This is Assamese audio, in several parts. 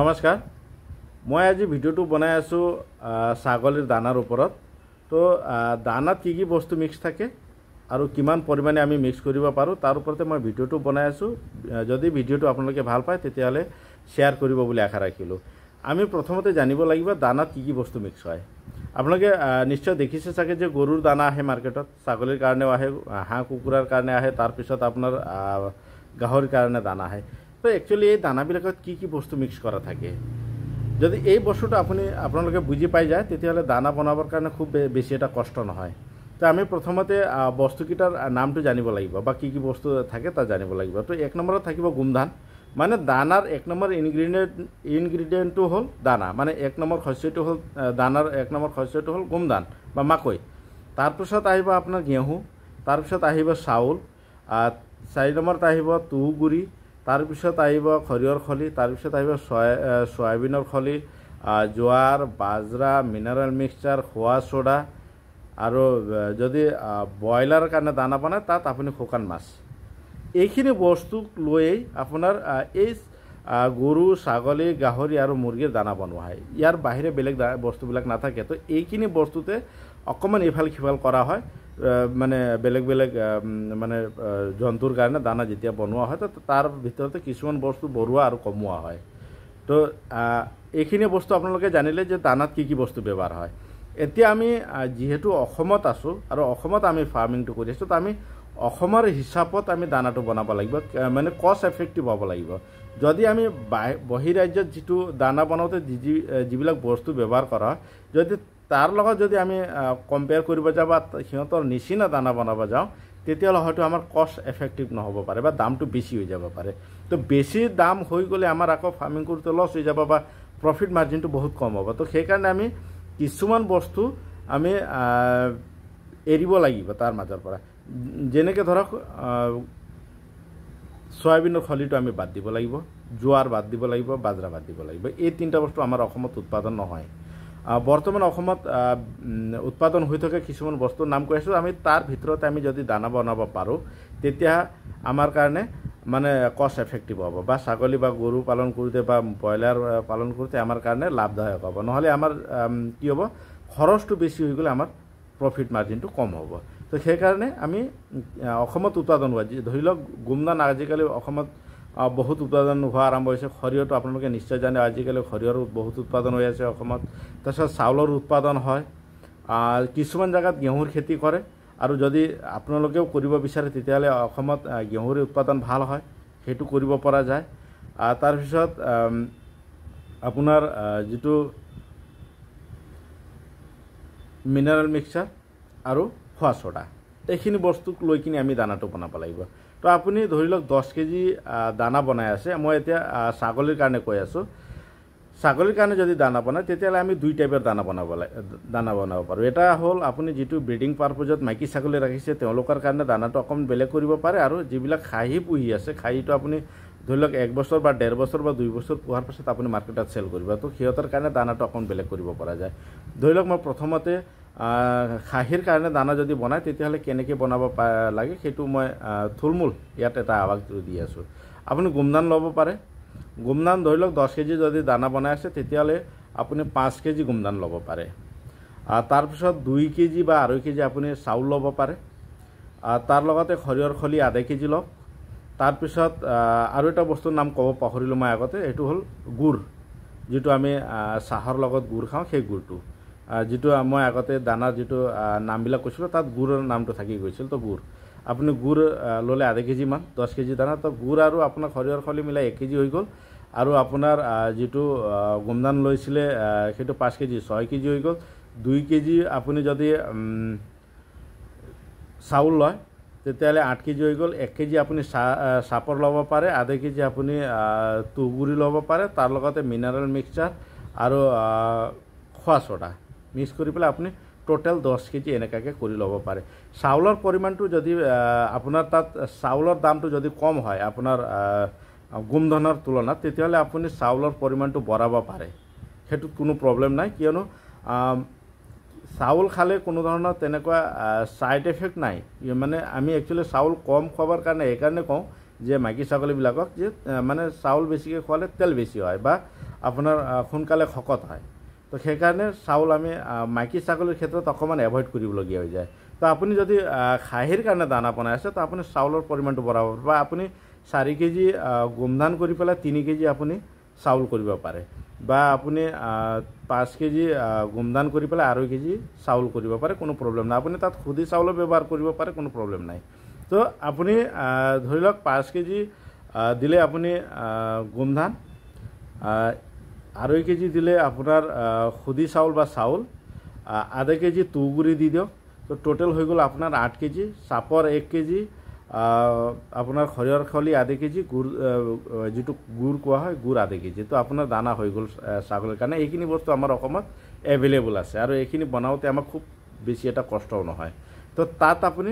নমস্কাৰ মই আজি ভিডিঅ'টো বনাই আছোঁ ছাগলীৰ দানাৰ ওপৰত তো দানাত কি কি বস্তু মিক্স থাকে আৰু কিমান পৰিমাণে আমি মিক্স কৰিব পাৰোঁ তাৰ ওপৰতে মই ভিডিঅ'টো বনাই আছোঁ যদি ভিডিঅ'টো আপোনালোকে ভাল পায় তেতিয়াহ'লে শ্বেয়াৰ কৰিব বুলি আশা ৰাখিলোঁ আমি প্ৰথমতে জানিব লাগিব দানাত কি কি বস্তু মিক্স হয় আপোনালোকে নিশ্চয় দেখিছে চাগে যে গৰুৰ দানা আহে মাৰ্কেটত ছাগলীৰ কাৰণেও আহে হাঁহ কুকুৰাৰ কাৰণে আহে তাৰপিছত আপোনাৰ গাহৰিৰ কাৰণে দানা আহে তো একচুয়ালি এই দানাবিলাকত কি কি বস্তু মিক্স কৰা থাকে যদি এই বস্তুটো আপুনি আপোনালোকে বুজি পাই যায় তেতিয়াহলে দানা বনাবৰ কাৰণে খুব বেছি এটা কষ্ট নহয় তো আমি প্ৰথমতে বস্তুকেইটাৰ নামটো জানিব লাগিব বা কি কি বস্তু থাকে তা জানিব লাগিব তো এক নম্বৰত থাকিব গোমধান মানে দানাৰ এক নম্বৰ ইনগ্ৰিডিয়েণ্ট ইনগ্ৰিডিয়েণ্টটো হ'ল দানা মানে এক নম্বৰ শস্যটো হ'ল দানাৰ এক নম্বৰ শস্যটো হ'ল গোমধান বা মাকৈ তাৰপিছত আহিব আপোনাৰ ঘেঁহু তাৰপিছত আহিব চাউল চাৰি নম্বৰত আহিব তুঁহগুৰি তাৰপিছত আহিব সৰিয়হৰ খলি তাৰপিছত আহিব চয়াবিনৰ খলি জোৱাৰ বাজৰা মিনাৰেল মিক্সাৰ খোৱা চ'ডা আৰু যদি ব্ৰইলাৰৰ কাৰণে দানা বনায় তাত আপুনি শুকান মাছ এইখিনি বস্তুক লৈয়েই আপোনাৰ এই গৰু ছাগলী গাহৰি আৰু মুৰ্গীৰ দানা বনোৱা হয় ইয়াৰ বাহিৰে বেলেগ বস্তুবিলাক নাথাকে তো এইখিনি বস্তুতে অকণমান ইফাল সিফাল কৰা হয় মানে বেলেগ বেলেগ মানে জন্তুৰ কাৰণে দানা যেতিয়া বনোৱা হয় তো তাৰ ভিতৰতে কিছুমান বস্তু বঢ়োৱা আৰু কমোৱা হয় তো এইখিনি বস্তু আপোনালোকে জানিলে যে দানাত কি কি বস্তু ব্যৱহাৰ হয় এতিয়া আমি যিহেতু অসমত আছোঁ আৰু অসমত আমি ফাৰ্মিংটো কৰি আছোঁ তো আমি অসমৰ হিচাপত আমি দানাটো বনাব লাগিব মানে কষ্ট এফেক্টিভ হ'ব লাগিব যদি আমি বাহি বাহিৰাজ্যত যিটো দানা বনাওঁতে যি যিবিলাক বস্তু ব্যৱহাৰ কৰা হয় যদি তাৰ লগত যদি আমি কম্পেয়াৰ কৰিব যাওঁ বা সিহঁতৰ নিচিনা দানা বনাব যাওঁ তেতিয়াহ'লে হয়তো আমাৰ কষ্ট এফেক্টিভ নহ'ব পাৰে বা দামটো বেছি হৈ যাব পাৰে তো বেছি দাম হৈ গ'লে আমাৰ আকৌ ফাৰ্মিং কৰোঁতে লছ হৈ যাব বা প্ৰফিট মাৰ্জিনটো বহুত কম হ'ব তো সেইকাৰণে আমি কিছুমান বস্তু আমি এৰিব লাগিব তাৰ মাজৰ পৰা যেনেকৈ ধৰক চয়াবিনৰ খলিটো আমি বাদ দিব লাগিব জোৱাৰ বাদ দিব লাগিব বাজৰা বাদ দিব লাগিব এই তিনিটা বস্তু আমাৰ অসমত উৎপাদন নহয় বৰ্তমান অসমত উৎপাদন হৈ থকা কিছুমান বস্তুৰ নাম কৈ আছোঁ আমি তাৰ ভিতৰতে আমি যদি দানা বনাব পাৰোঁ তেতিয়া আমাৰ কাৰণে মানে কষ্ট এফেক্টিভ হ'ব বা ছাগলী বা গৰু পালন কৰোঁতে বা ব্ৰইলাৰ পালন কৰোঁতে আমাৰ কাৰণে লাভদায়ক হ'ব নহ'লে আমাৰ কি হ'ব খৰচটো বেছি হৈ গ'লে আমাৰ প্ৰফিট মাৰ্জিনটো কম হ'ব তো সেইকাৰণে আমি অসমত উৎপাদন হোৱা ধৰি লওক গুমদান আজিকালি অসমত বহুত উৎপাদন হোৱা আৰম্ভ হৈছে সৰিয়হটো আপোনালোকে নিশ্চয় জানে আজিকালি সৰিয়হৰ বহুত উৎপাদন হৈ আছে অসমত তাৰপিছত চাউলৰ উৎপাদন হয় কিছুমান জেগাত গেহুৰ খেতি কৰে আৰু যদি আপোনালোকেও কৰিব বিচাৰে তেতিয়াহ'লে অসমত ঘেঁহুৰ উৎপাদন ভাল হয় সেইটো কৰিব পৰা যায় তাৰপিছত আপোনাৰ যিটো মিনাৰেল মিক্সাৰ আৰু খোৱা চ'ডা এইখিনি বস্তুক লৈ কিনে আমি দানাটো বনাব লাগিব তো আপুনি ধৰি লওক দহ কেজি দানা বনাই আছে মই এতিয়া ছাগলীৰ কাৰণে কৈ আছোঁ ছাগলীৰ কাৰণে যদি দানা বনায় তেতিয়াহ'লে আমি দুই টাইপৰ দানা বনাব লাগে দানা বনাব পাৰোঁ এটা হ'ল আপুনি যিটো ব্ৰিডিং পাৰ্পজত মাইকী ছাগলী ৰাখিছে তেওঁলোকৰ কাৰণে দানাটো অকণমান বেলেগ কৰিব পাৰে আৰু যিবিলাক খাহী পুহি আছে খাহীটো আপুনি ধৰি লওক এক বছৰ বা ডেৰ বছৰ বা দুই বছৰ পোহাৰ পাছত আপুনি মাৰ্কেটত চেল কৰিব তো সিহঁতৰ কাৰণে দানাটো অকণমান বেলেগ কৰিব পৰা যায় ধৰি লওক মই প্ৰথমতে খাহীৰ কাৰণে দানা যদি বনায় তেতিয়াহ'লে কেনেকৈ বনাব লাগে সেইটো মই থুলমূল ইয়াত এটা আৱাস দি আছোঁ আপুনি গুমদান ল'ব পাৰে গুমদান ধৰি লওক দহ কেজি যদি দানা বনাই আছে তেতিয়াহ'লে আপুনি পাঁচ কেজি গুমদান ল'ব পাৰে তাৰপিছত দুই কেজি বা আঢ়ৈ কেজি আপুনি চাউল ল'ব পাৰে তাৰ লগতে সৰিয়হৰ খলি আধা কেজি লওক তাৰপিছত আৰু এটা বস্তুৰ নাম ক'ব পাহৰিলোঁ মই আগতে সেইটো হ'ল গুড় যিটো আমি চাহৰ লগত গুড় খাওঁ সেই গুৰটো যিটো মই আগতে দানাৰ যিটো নামবিলাক কৈছিলোঁ তাত গুড়ৰ নামটো থাকি গৈছিল তো গুড় আপুনি গুড় ল'লে আধা কেজিমান দহ কেজি দানা তো গুড় আৰু আপোনাৰ সৰিয়হৰ খলি মিলাই এক কেজি হৈ গ'ল আৰু আপোনাৰ যিটো গোমদান লৈছিলে সেইটো পাঁচ কেজি ছয় কেজি হৈ গ'ল দুই কেজি আপুনি যদি চাউল লয় তেতিয়াহ'লে আঠ কেজি হৈ গ'ল এক কেজি আপুনি চাহ চাপৰ ল'ব পাৰে আধা কেজি আপুনি তুঁহগুৰি ল'ব পাৰে তাৰ লগতে মিনাৰেল মিক্সাৰ আৰু খোৱা চ'ডা মিক্স কৰি পেলাই আপুনি টোটেল দহ কেজি এনেকুৱাকৈ কৰি ল'ব পাৰে চাউলৰ পৰিমাণটো যদি আপোনাৰ তাত চাউলৰ দামটো যদি কম হয় আপোনাৰ গোমধনৰ তুলনাত তেতিয়াহ'লে আপুনি চাউলৰ পৰিমাণটো বঢ়াব পাৰে সেইটোত কোনো প্ৰব্লেম নাই কিয়নো চাউল খালে কোনো ধৰণৰ তেনেকুৱা ছাইড এফেক্ট নাই মানে আমি একচুৱেলি চাউল কম খোৱাৰ কাৰণে এইকাৰণে কওঁ যে মাইকী ছাগলীবিলাকক যে মানে চাউল বেছিকৈ খোৱালে তেল বেছি হয় বা আপোনাৰ সোনকালে শকত হয় তো সেইকাৰণে চাউল আমি মাইকী ছাগলীৰ ক্ষেত্ৰত অকণমান এভইড কৰিবলগীয়া হৈ যায় তো আপুনি যদি খাহীৰ কাৰণে দানা বনাই আছে তো আপুনি চাউলৰ পৰিমাণটো বঢ়াব পাৰে বা আপুনি চাৰি কেজি গোমধান কৰি পেলাই তিনি কেজি আপুনি চাউল কৰিব পাৰে বা আপুনি পাঁচ কেজি গোমধান কৰি পেলাই আঢ়ৈ কেজি চাউল কৰিব পাৰে কোনো প্ৰব্লেম নাই আপুনি তাত খুদি চাউলো ব্যৱহাৰ কৰিব পাৰে কোনো প্ৰব্লেম নাই তো আপুনি ধৰি লওক পাঁচ কেজি দিলে আপুনি গোমধান আঢ়ৈ কেজি দিলে আপোনাৰ খুদি চাউল বা চাউল আধা কেজি তুঁহগুৰি দি দিয়ক তো টোটেল হৈ গ'ল আপোনাৰ আঠ কেজি চাপৰ এক কেজি আপোনাৰ সৰিয়হৰ খলি আধা কেজি গুড় যিটো গুড় কোৱা হয় গুড় আধা কেজি তো আপোনাৰ দানা হৈ গ'ল ছাগলীৰ কাৰণে এইখিনি বস্তু আমাৰ অসমত এভেইলেবল আছে আৰু এইখিনি বনাওঁতে আমাৰ খুব বেছি এটা কষ্টও নহয় তো তাত আপুনি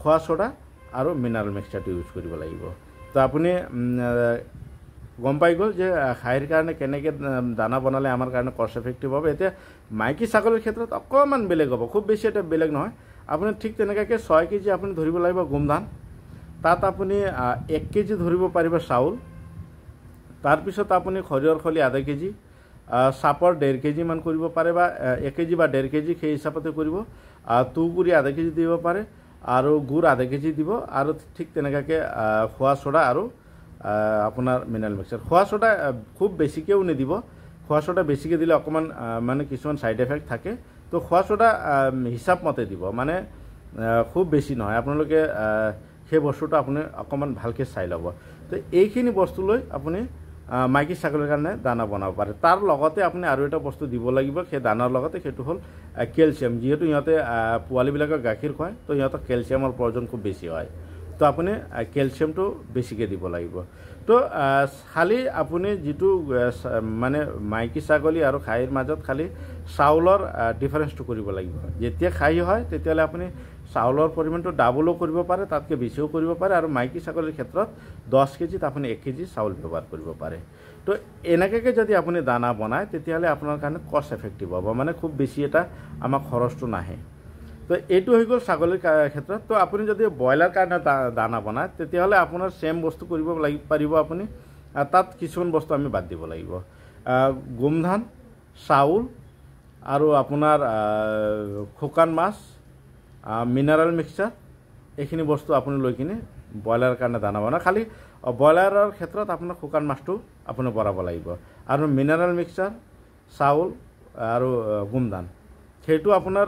খোৱা চ'ডা আৰু মিনাৰেল মিক্সাৰটো ইউজ কৰিব লাগিব তো আপুনি গম পাই গ'ল যে হাইৰ কাৰণে কেনেকৈ দানা বনালে আমাৰ কাৰণে কষ্ট এফেক্টিভ হ'ব এতিয়া মাইকী ছাগলীৰ ক্ষেত্ৰত অকণমান বেলেগ হ'ব খুব বেছি এটা বেলেগ নহয় আপুনি ঠিক তেনেকুৱাকৈ ছয় কেজি আপুনি ধৰিব লাগিব গোমধান তাত আপুনি এক কেজি ধৰিব পাৰিব চাউল তাৰপিছত আপুনি সৰিয়হৰ খলি আধা কেজি চাপৰ ডেৰ কেজিমান কৰিব পাৰে বা এক কেজি বা ডেৰ কেজি সেই হিচাপতে কৰিব তুঁহগুৰি আধা কেজি দিব পাৰে আৰু গুড় আধা কেজি দিব আৰু ঠিক তেনেকুৱাকৈ খোৱা চোৱা আৰু আপোনাৰ মিনাৰেল মিক্সাৰ খোৱা চ'দা খুব বেছিকৈও নিদিব খোৱা চ'দা বেছিকৈ দিলে অকণমান মানে কিছুমান ছাইড এফেক্ট থাকে তো খোৱা চ'দা হিচাপমতে দিব মানে খুব বেছি নহয় আপোনালোকে সেই বস্তুটো আপুনি অকণমান ভালকৈ চাই ল'ব তো এইখিনি বস্তু লৈ আপুনি মাইকী ছাগলীৰ কাৰণে দানা বনাব পাৰে তাৰ লগতে আপুনি আৰু এটা বস্তু দিব লাগিব সেই দানাৰ লগতে সেইটো হ'ল কেলছিয়াম যিহেতু সিহঁতে পোৱালিবিলাকক গাখীৰ খুৱায় তো সিহঁতক কেলছিয়ামৰ প্ৰয়োজন খুব বেছি হয় তো আপুনি কেলছিয়ামটো বেছিকৈ দিব লাগিব তো খালি আপুনি যিটো মানে মাইকী ছাগলী আৰু খাহীৰ মাজত খালি চাউলৰ ডিফাৰেঞ্চটো কৰিব লাগিব যেতিয়া খাহী হয় তেতিয়াহ'লে আপুনি চাউলৰ পৰিমাণটো ডাবলো কৰিব পাৰে তাতকৈ বেছিও কৰিব পাৰে আৰু মাইকী ছাগলীৰ ক্ষেত্ৰত দহ কেজিত আপুনি এক কেজি চাউল ব্যৱহাৰ কৰিব পাৰে তো এনেকৈকে যদি আপুনি দানা বনায় তেতিয়াহ'লে আপোনাৰ কাৰণে কষ্ট এফেক্টিভ হ'ব মানে খুব বেছি এটা আমাৰ খৰচটো নাহে তো এইটো হৈ গ'ল ছাগলীৰ ক্ষেত্ৰত তো আপুনি যদি ব্ৰইলাৰ কাৰণে দানা বনায় তেতিয়াহ'লে আপোনাৰ ছেম বস্তু কৰিব লাগি পাৰিব আপুনি তাত কিছুমান বস্তু আমি বাদ দিব লাগিব গোমধান চাউল আৰু আপোনাৰ শুকান মাছ মিনাৰেল মিক্সাৰ এইখিনি বস্তু আপুনি লৈ কিনে ব্ৰইলাৰৰ কাৰণে দানা বনায় খালী ব্ৰইলাৰৰ ক্ষেত্ৰত আপোনাৰ শুকান মাছটো আপুনি বঢ়াব লাগিব আৰু মিনাৰেল মিক্সাৰ চাউল আৰু গোমধান সেইটো আপোনাৰ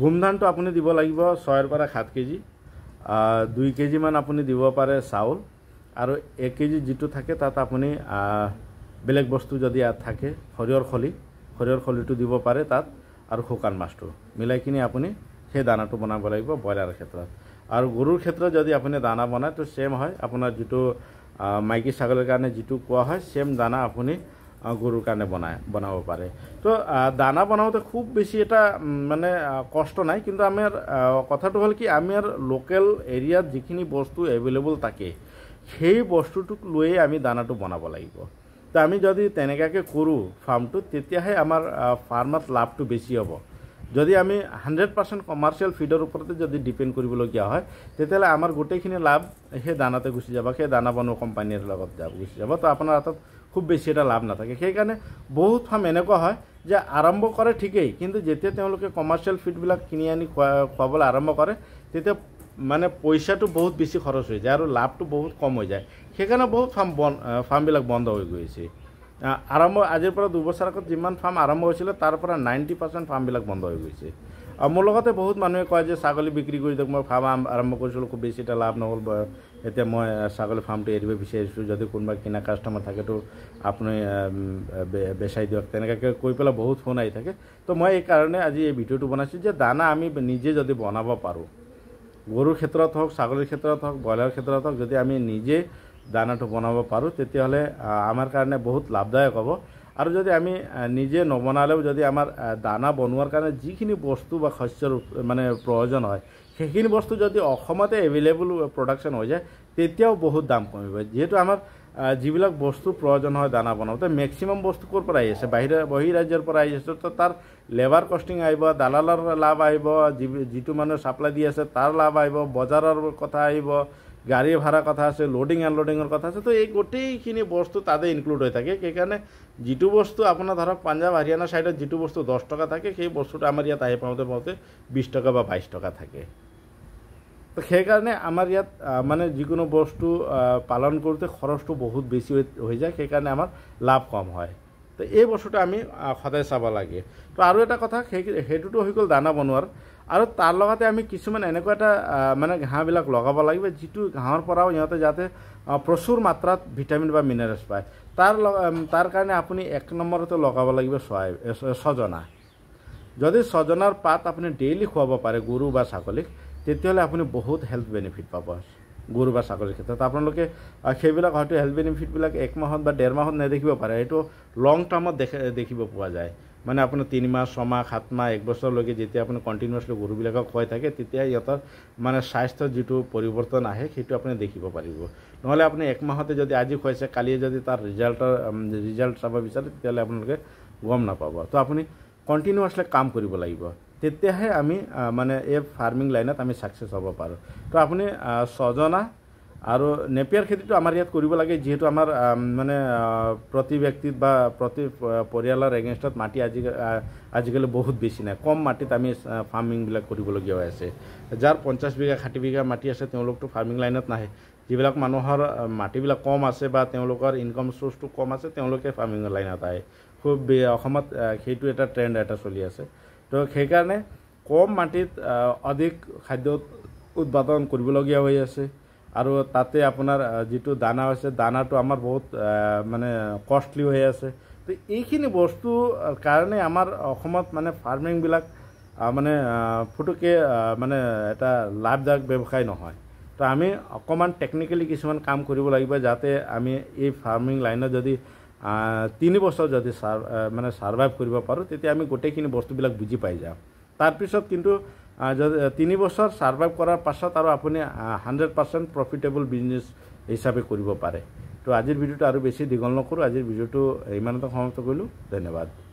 গোম ধানটো আপুনি দিব লাগিব ছয়ৰ পৰা সাত কেজি দুই কেজিমান আপুনি দিব পাৰে চাউল আৰু এক কেজি যিটো থাকে তাত আপুনি বেলেগ বস্তু যদি থাকে সৰিয়হৰ খলি সৰিয়হৰ খলিটো দিব পাৰে তাত আৰু শুকান মাছটো মিলাই কিনি আপুনি সেই দানাটো বনাব লাগিব ব্ৰইলাৰৰ ক্ষেত্ৰত আৰু গৰুৰ ক্ষেত্ৰত যদি আপুনি দানা বনায় তো ছেম হয় আপোনাৰ যিটো মাইকী ছাগলীৰ কাৰণে যিটো কোৱা হয় ছেম দানা আপুনি গৰুৰ কাৰণে বনাই বনাব পাৰে তো দানা বনাওঁতে খুব বেছি এটা মানে কষ্ট নাই কিন্তু আমাৰ কথাটো হ'ল কি আমি আৰু লোকেল এৰিয়াত যিখিনি বস্তু এভেইলেবল থাকে সেই বস্তুটোক লৈয়ে আমি দানাটো বনাব লাগিব তো আমি যদি তেনেকুৱাকৈ কৰোঁ ফাৰ্মটোত তেতিয়াহে আমাৰ ফাৰ্মত লাভটো বেছি হ'ব যদি আমি হাণ্ড্ৰেড পাৰ্চেণ্ট কমাৰ্চিয়েল ফিডৰ ওপৰতে যদি ডিপেণ্ড কৰিবলগীয়া হয় তেতিয়াহ'লে আমাৰ গোটেইখিনি লাভ সেই দানাতে গুচি যাব সেই দানা বনোৱা কোম্পানীৰ লগত গুচি যাব তো আপোনাৰ হাতত খুব বেছি এটা লাভ নাথাকে সেইকাৰণে বহুত ফাৰ্ম এনেকুৱা হয় যে আৰম্ভ কৰে ঠিকেই কিন্তু যেতিয়া তেওঁলোকে কমাৰ্চিয়েল ফিডবিলাক কিনি আনি খোৱা খোৱাবলৈ আৰম্ভ কৰে তেতিয়া মানে পইচাটো বহুত বেছি খৰচ হৈ যায় আৰু লাভটো বহুত কম হৈ যায় সেইকাৰণে বহুত ফাৰ্ম বন ফাৰ্মবিলাক বন্ধ হৈ গৈছে আৰম্ভ আজিৰ পৰা দুবছৰ আগত যিমান ফাৰ্ম আৰম্ভ হৈছিলে তাৰ পৰা নাইণ্টি পাৰ্চেণ্ট ফাৰ্মবিলাক বন্ধ হৈ গৈছে আৰু মোৰ লগতে বহুত মানুহে কয় যে ছাগলী বিক্ৰী কৰি দিয়ক মই ফাৰ্ম আৰম্ভ কৰিছিলোঁ খুব বেছি এটা লাভ নহ'ল এতিয়া মই ছাগলী ফাৰ্মটো এৰিব বিচাৰিছোঁ যদি কোনোবা কিনা কাষ্টমাৰ থাকেতো আপুনি বেচাই দিয়ক তেনেকুৱাকৈ কৈ পেলাই বহুত ফোন আহি থাকে তো মই এইকাৰণে আজি এই ভিডিঅ'টো বনাইছোঁ যে দানা আমি নিজে যদি বনাব পাৰোঁ গৰুৰ ক্ষেত্ৰত হওক ছাগলীৰ ক্ষেত্ৰত হওক ব্ৰইলাৰৰ ক্ষেত্ৰত হওক যদি আমি নিজে দানাটো বনাব পাৰোঁ তেতিয়াহ'লে আমাৰ কাৰণে বহুত লাভদায়ক হ'ব আৰু যদি আমি নিজে নবনালেও যদি আমাৰ দানা বনোৱাৰ কাৰণে যিখিনি বস্তু বা শস্যৰ মানে প্ৰয়োজন হয় সেইখিনি বস্তু যদি অসমতে এভেইলেবল প্ৰডাকশ্যন হৈ যায় তেতিয়াও বহুত দাম কমিব যিহেতু আমাৰ যিবিলাক বস্তু প্ৰয়োজন হয় দানা বনাওঁতে মেক্সিমাম বস্তু ক'ৰ পৰা আহি আছে বাহিৰা ৰাজ্যৰ পৰা আহি আছে তো তাৰ লেবাৰ কষ্টিং আহিব দালালৰ লাভ আহিব যি যিটো মানুহে চাপ্লাই দি আছে তাৰ লাভ আহিব বজাৰৰ কথা আহিব গাড়ী ভাড়া কথা আছে লোডিং আনলোডিঙৰ কথা আছে তো এই গোটেইখিনি বস্তু তাতে ইনক্লুড হৈ থাকে সেইকাৰণে যিটো বস্তু আপোনাৰ ধৰক পাঞ্জাৱ হাৰিয়ানা ছাইডত যিটো বস্তু দহ টকা থাকে সেই বস্তুটো আমাৰ ইয়াত আহি পাওঁতে পাওঁতে বিছ টকা বা বাইছ টকা থাকে তো সেইকাৰণে আমাৰ ইয়াত মানে যিকোনো বস্তু পালন কৰোঁতে খৰচটো বহুত বেছি হৈ যায় সেইকাৰণে আমাৰ লাভ কম হয় তো এই বস্তুটো আমি সদায় চাব লাগে তো আৰু এটা কথা সেই সেইটোতো হৈ গ'ল দানা বনোৱাৰ আৰু তাৰ লগতে আমি কিছুমান এনেকুৱা এটা মানে ঘাঁহবিলাক লগাব লাগিব যিটো ঘাঁহৰ পৰাও সিহঁতে যাতে প্ৰচুৰ মাত্ৰাত ভিটামিন বা মিনাৰেলছ পায় তাৰ লগ তাৰ কাৰণে আপুনি এক নম্বৰতে লগাব লাগিব চৰাই ছজনা যদি ছজনাৰ পাত আপুনি ডেইলি খুৱাব পাৰে গৰু বা ছাগলীক তেতিয়াহ'লে আপুনি বহুত হেল্থ বেনিফিট পাব গৰু বা ছাগলীৰ ক্ষেত্ৰত আপোনালোকে সেইবিলাক হয়তো হেল্থ বেনিফিটবিলাক এক মাহত বা ডেৰ মাহত নেদেখিব পাৰে সেইটো লং টাৰ্মত দেখে দেখিব পোৱা যায় মানে আপোনাৰ তিনিমাহ ছমাহ সাত মাহ এক বছৰলৈকে যেতিয়া আপুনি কণ্টিনিউছলি গৰুবিলাকক খুৱাই থাকে তেতিয়া ইহঁতৰ মানে স্বাস্থ্য যিটো পৰিৱৰ্তন আহে সেইটো আপুনি দেখিব পাৰিব নহ'লে আপুনি একমাহতে যদি আজি খুৱাইছে কালিয়ে যদি তাৰ ৰিজাল্টৰ ৰিজাল্ট চাব বিচাৰে তেতিয়াহ'লে আপোনালোকে গম নাপাব তো আপুনি কণ্টিনিউৱাছলি কাম কৰিব লাগিব তেতিয়াহে আমি মানে এই ফাৰ্মিং লাইনত আমি ছাকচেছ হ'ব পাৰোঁ তো আপুনি ছজনা আৰু নেপিয়াৰ খেতিটো আমাৰ ইয়াত কৰিব লাগে যিহেতু আমাৰ মানে প্ৰতি ব্যক্তিত বা প্ৰতি পৰিয়ালৰ এগেইনষ্টত মাটি আজি আজিকালি বহুত বেছি নাই কম মাটিত আমি ফাৰ্মিংবিলাক কৰিবলগীয়া হৈ আছে যাৰ পঞ্চাছ বিঘা ষাঠি বিঘা মাটি আছে তেওঁলোকতো ফাৰ্মিং লাইনত নাহে যিবিলাক মানুহৰ মাটিবিলাক কম আছে বা তেওঁলোকৰ ইনকম চ'ৰ্চটো কম আছে তেওঁলোকে ফাৰ্মিং লাইনত আহে খুব অসমত সেইটো এটা ট্ৰেণ্ড এটা চলি আছে তো সেইকাৰণে কম মাটিত অধিক খাদ্য উৎপাদন কৰিবলগীয়া হৈ আছে আৰু তাতে আপোনাৰ যিটো দানা হৈছে দানাটো আমাৰ বহুত মানে কষ্টলিও হৈ আছে তো এইখিনি বস্তুৰ কাৰণে আমাৰ অসমত মানে ফাৰ্মিংবিলাক মানে ফুটুকে মানে এটা লাভদায়ক ব্যৱসায় নহয় তো আমি অকণমান টেকনিকেলি কিছুমান কাম কৰিব লাগিব যাতে আমি এই ফাৰ্মিং লাইনত যদি তিনি বছৰ যদি মানে ছাৰ্ভাইভ কৰিব পাৰোঁ তেতিয়া আমি গোটেইখিনি বস্তুবিলাক বুজি পাই যাওঁ তাৰপিছত কিন্তু যদি তিনি বছৰ ছাৰ্ভাইভ কৰাৰ পাছত আৰু আপুনি হাণ্ড্ৰেড পাৰ্চেণ্ট প্ৰফিটেবল বিজনেছ হিচাপে কৰিব পাৰে ত' আজিৰ ভিডিঅ'টো আৰু বেছি দীঘল নকৰোঁ আজিৰ ভিডিঅ'টো ইমানতে সমাপ্ত কৰিলোঁ ধন্যবাদ